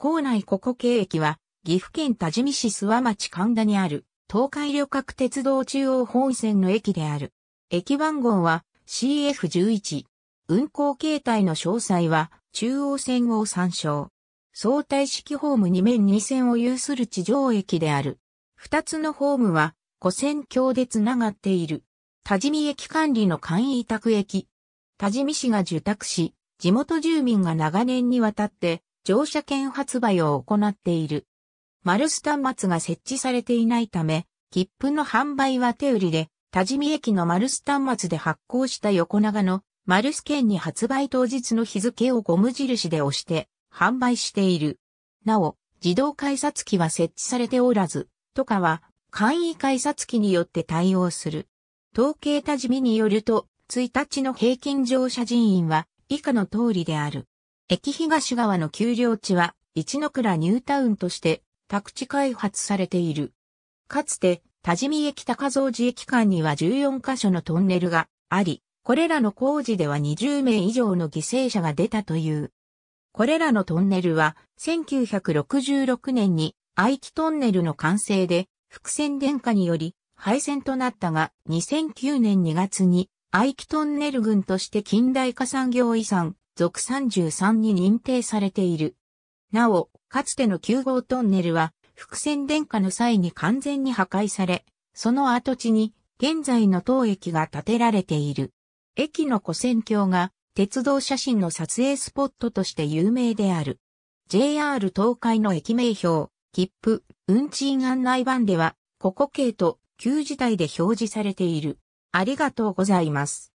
校内ここ経駅は、岐阜県多治見市諏訪町神田にある、東海旅客鉄道中央本線の駅である。駅番号は CF11。運行形態の詳細は、中央線を参照。相対式ホーム2面2線を有する地上駅である。二つのホームは、古線橋でつながっている。多治見駅管理の簡易委託駅。多治見市が受託し、地元住民が長年にわたって乗車券発売を行っている。マルス端末が設置されていないため、切符の販売は手売りで、多治見駅のマルス端末で発行した横長のマルス券に発売当日の日付をゴム印で押して販売している。なお、自動改札機は設置されておらず、とかは簡易改札機によって対応する。統計多治見によると、1日の平均乗車人員は以下の通りである。駅東側の丘陵地は、一ノ倉ニュータウンとして、宅地開発されている。かつて、多治見駅高蔵寺駅間には14カ所のトンネルがあり、これらの工事では20名以上の犠牲者が出たという。これらのトンネルは、1966年に愛機トンネルの完成で、伏線電化により廃線となったが、2009年2月に愛機トンネル群として近代化産業遺産、属33に認定されている。なお、かつての9号トンネルは、伏線電化の際に完全に破壊され、その跡地に現在の当駅が建てられている。駅の古線橋が鉄道写真の撮影スポットとして有名である。JR 東海の駅名表、切符、運賃案内版では、ここ系と旧時代で表示されている。ありがとうございます。